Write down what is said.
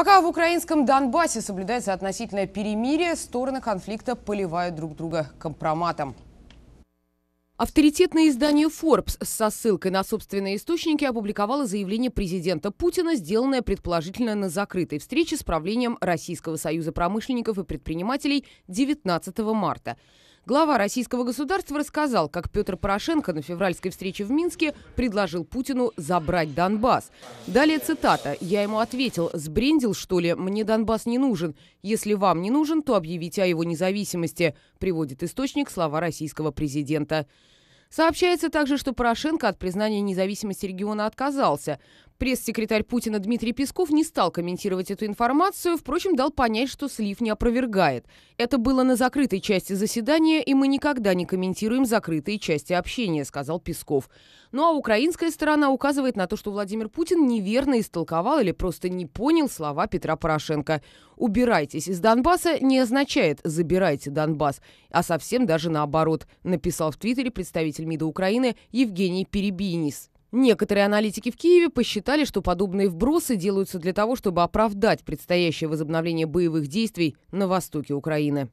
Пока в украинском Донбассе соблюдается относительное перемирие, стороны конфликта поливают друг друга компроматом. Авторитетное издание Forbes со ссылкой на собственные источники опубликовало заявление президента Путина, сделанное предположительно на закрытой встрече с правлением Российского союза промышленников и предпринимателей 19 марта. Глава российского государства рассказал, как Петр Порошенко на февральской встрече в Минске предложил Путину забрать Донбасс. Далее цитата. «Я ему ответил, сбрендил, что ли? Мне Донбасс не нужен. Если вам не нужен, то объявите о его независимости», приводит источник слова российского президента. Сообщается также, что Порошенко от признания независимости региона отказался. Пресс-секретарь Путина Дмитрий Песков не стал комментировать эту информацию, впрочем, дал понять, что слив не опровергает. Это было на закрытой части заседания, и мы никогда не комментируем закрытые части общения, сказал Песков. Ну а украинская сторона указывает на то, что Владимир Путин неверно истолковал или просто не понял слова Петра Порошенко. «Убирайтесь из Донбасса» не означает «забирайте Донбасс», а совсем даже наоборот, написал в Твиттере представитель МИДа Украины Евгений Перебинис. Некоторые аналитики в Киеве посчитали, что подобные вбросы делаются для того, чтобы оправдать предстоящее возобновление боевых действий на востоке Украины.